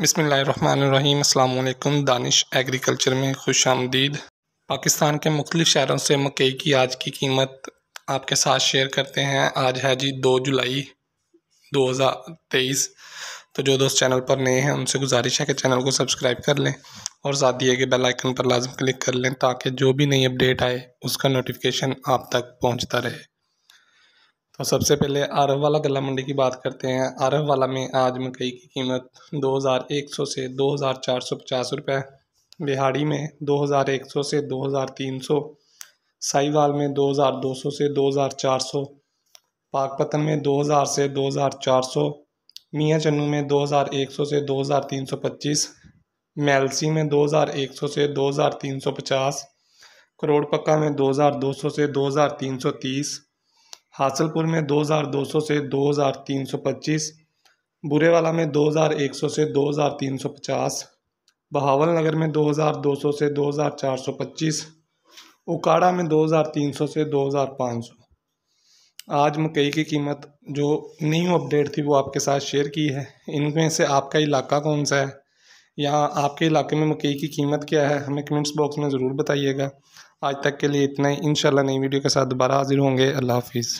बसमीम अल्लाम दानिश एग्रीकल्चर में खुश आमदीद पाकिस्तान के मुख्तलिफ शहरों से मकई की आज की कीमत आपके साथ शेयर करते हैं आज है जी दो जुलाई दो हज़ार तेईस तो जो दोस्त चैनल पर नए हैं उनसे गुजारिश है कि चैनल को सब्सक्राइब कर लें और साथ दिए गए बेल आइकन पर लाजम क्लिक कर लें ताकि जो भी नई अपडेट आए उसका नोटिफिकेशन आप तक पहुँचता रहे तो सबसे पहले आरव वाला गला मंडी की बात करते हैं आरव वाला में आज मकई की कीमत 2100 से 2450 रुपए बिहाड़ी में 2100 से 2300 साईवाल में 2200 से 2400 पाकपतन में 2000 से 2400 मियां चन्नू में 2100 से 2325 मेलसी में 2100 से 2350 करोड़पक्का में 2200 से 2330 हासलपुर में 2200 से 2325, बुरेवाला में 2100 से 2350, बहावल नगर में 2200 से 2425, उकाड़ा में 2300 से 2500। आज मकई की कीमत जो न्यू अपडेट थी वो आपके साथ शेयर की है इनमें से आपका इलाका कौन सा है यहाँ आपके इलाके में मकई की कीमत क्या है हमें कमेंट्स बॉक्स में ज़रूर बताइएगा आज तक के लिए इतना ही इन नई वीडियो के साथ दोबारा हाजिर होंगे अल्लाह हाफिज़